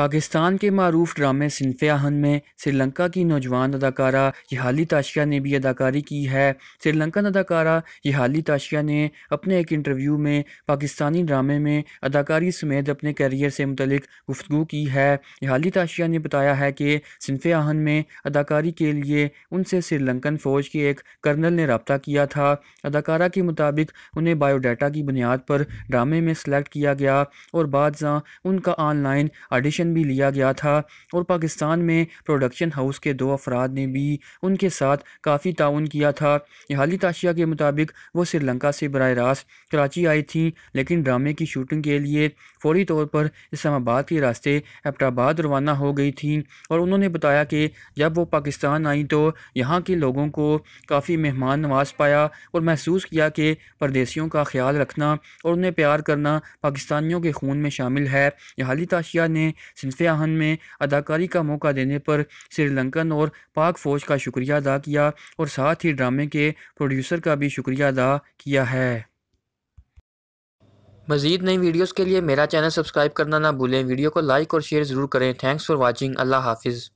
पाकिस्तान के मरूफ ड्रामे सिनफियाहन में श्रीलंका की नौजवान अदाकारा यहाली ताशिया ने भी अदाकारी की है श्रीलंकन अदाकारा यहाली ताशिया ने अपने एक इंटरव्यू में पाकिस्तानी ड्रामे में अदाकारी समेत अपने करियर से मुतलिक गुफ्तु की है यहाली ताशिया ने बताया है कि सिनफियाहन में अदाकारी के लिए उनसे श्रीलंकन फ़ौज के एक कर्नल ने रबता किया था अदाकारा के मुताबिक उन्हें बायोडाटा की बुनियाद पर ड्रामे में सेलेक्ट किया गया और बाद उनका ऑनलाइन ऑडिशन एक्शन भी लिया गया था और पाकिस्तान में प्रोडक्शन हाउस के दो अफराद ने भी उनके साथ काफ़ी ताउन किया था हाली ताशिया के मुताबिक वो श्रीलंका से बर रास्त कराची आई थी लेकिन ड्रामे की शूटिंग के लिए फौरी तौर पर इस्लामाबाद के रास्ते एबटाबाद रवाना हो गई थी और उन्होंने बताया कि जब वो पाकिस्तान आई तो यहाँ के लोगों को काफ़ी मेहमान नवाज पाया और महसूस किया कि परदेसियों का ख्याल रखना और उन्हें प्यार करना पाकिस्तानियों के खून में शामिल है हाली ताशिया ने सिलसिले में अदाकारी का मौका देने पर श्रीलंकन और पाक फ़ौज का शुक्रिया अदा किया और साथ ही ड्रामे के प्रोड्यूसर का भी शुक्रिया अदा किया है मजीद नई वीडियोज़ के लिए मेरा चैनल सब्सक्राइब करना ना भूलें वीडियो को लाइक और शेयर ज़रूर करें थैंक्स फॉर वॉचिंग अल्लाह हाफिज़